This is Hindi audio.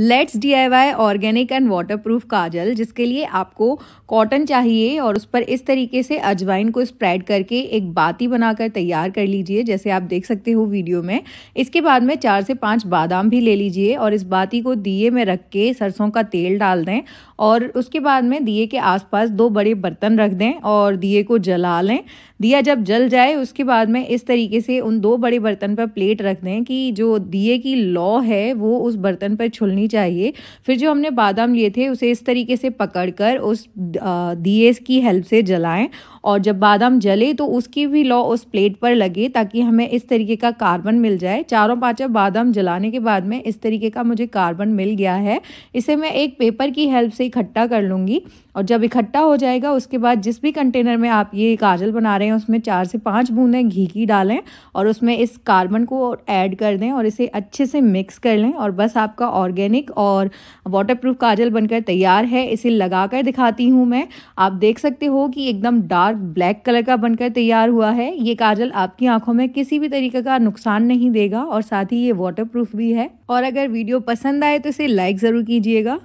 let's D I Y organic and waterproof kajal जिसके लिए आपको कॉटन चाहिए और उस पर इस तरीके से अजवाइन को स्प्रेड करके एक बाती बनाकर तैयार कर लीजिए जैसे आप देख सकते हो वीडियो में इसके बाद में चार से पाँच बादाम भी ले लीजिए और इस बाती को दिए में रख के सरसों का तेल डाल दें और उसके बाद में दिए के आसपास दो बड़े बर्तन रख दें और दिए को जला लें दिया जब जल जाए उसके बाद में इस तरीके से उन दो बड़े बर्तन पर प्लेट रख दें कि जो दिए की लौ है वो उस बर्तन पर छुलनी करनी चाहिए फिर जो हमने बादाम लिए थे उसे इस तरीके से पकड़कर उस दिए की हेल्प से जलाएं और जब बादाम जले तो उसकी भी लौ उस प्लेट पर लगे ताकि हमें इस तरीके का कार्बन मिल जाए चारों पाँचों बादाम जलाने के बाद में इस तरीके का मुझे कार्बन मिल गया है इसे मैं एक पेपर की हेल्प से इकट्ठा कर लूँगी और जब इकट्ठा हो जाएगा उसके बाद जिस भी कंटेनर में आप ये काजल बना रहे हैं उसमें चार से पाँच बूंदें घी की डालें और उसमें इस कार्बन को ऐड कर दें और इसे अच्छे से मिक्स कर लें और बस आपका ऑर्गेनिक और वाटरप्रूफ काजल बनकर तैयार है इसे लगा कर दिखाती हूँ मैं आप देख सकते हो कि एकदम डार्क ब्लैक कलर का बनकर तैयार हुआ है ये काजल आपकी आंखों में किसी भी तरीके का नुकसान नहीं देगा और साथ ही ये वाटरप्रूफ भी है और अगर वीडियो पसंद आए तो इसे लाइक ज़रूर कीजिएगा